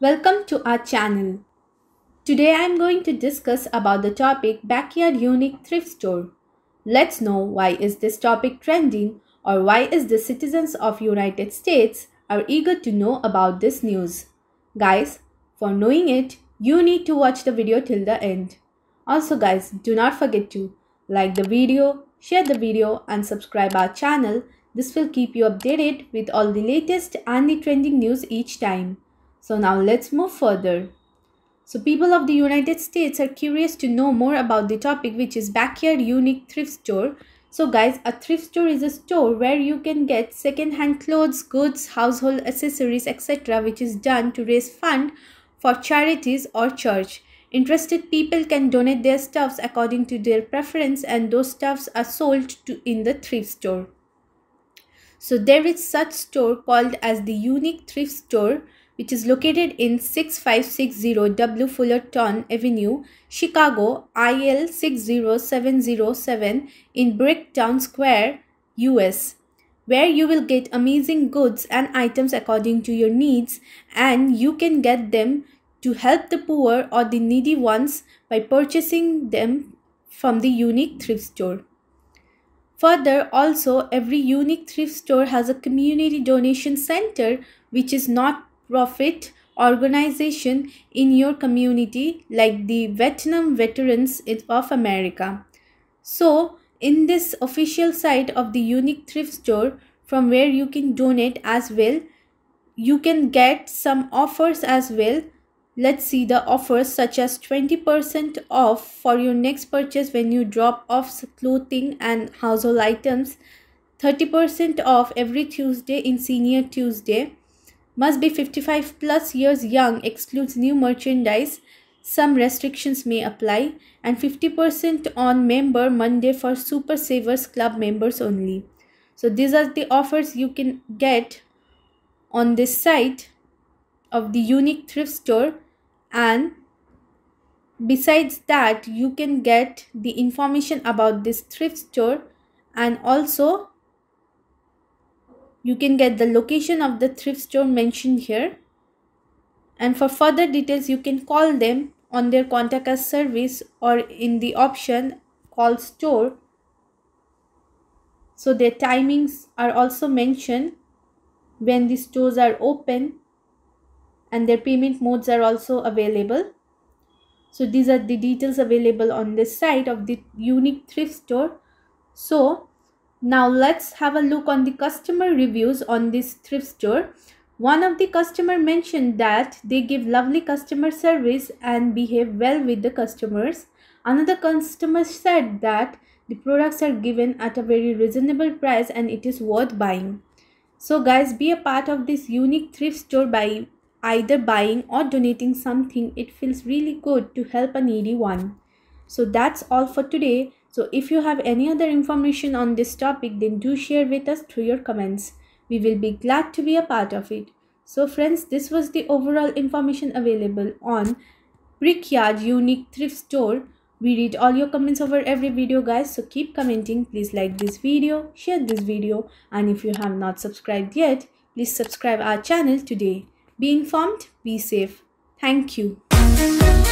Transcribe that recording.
Welcome to our channel. Today I am going to discuss about the topic backyard unique thrift store. Let's know why is this topic trending or why is the citizens of United States are eager to know about this news. Guys, for knowing it, you need to watch the video till the end. Also guys, do not forget to like the video, share the video and subscribe our channel. This will keep you updated with all the latest and the trending news each time. So now let's move further. So people of the United States are curious to know more about the topic which is backyard unique thrift store. So guys, a thrift store is a store where you can get second-hand clothes, goods, household accessories, etc. which is done to raise fund for charities or church. Interested people can donate their stuffs according to their preference and those stuffs are sold to in the thrift store. So there is such store called as the unique thrift store which is located in 6560 W. Fullerton Avenue, Chicago, IL 60707 in Bricktown Square, US, where you will get amazing goods and items according to your needs and you can get them to help the poor or the needy ones by purchasing them from the unique thrift store. Further, also, every unique thrift store has a community donation center which is not profit organization in your community like the Vietnam Veterans of America. So, in this official site of the unique thrift store from where you can donate as well, you can get some offers as well. Let's see the offers such as 20% off for your next purchase when you drop off clothing and household items, 30% off every Tuesday in Senior Tuesday, must be 55 plus years young excludes new merchandise. Some restrictions may apply and 50% on member Monday for Super Savers Club members only. So these are the offers you can get on this site of the unique thrift store and besides that you can get the information about this thrift store and also you can get the location of the thrift store mentioned here and for further details you can call them on their contact us service or in the option call store so their timings are also mentioned when the stores are open and their payment modes are also available so these are the details available on this site of the unique thrift store so now let's have a look on the customer reviews on this thrift store. One of the customer mentioned that they give lovely customer service and behave well with the customers. Another customer said that the products are given at a very reasonable price and it is worth buying. So guys be a part of this unique thrift store by either buying or donating something. It feels really good to help a needy one. So that's all for today. So if you have any other information on this topic then do share with us through your comments. We will be glad to be a part of it. So friends this was the overall information available on Brickyard Unique Thrift Store. We read all your comments over every video guys so keep commenting. Please like this video, share this video and if you have not subscribed yet please subscribe our channel today. Be informed, be safe. Thank you.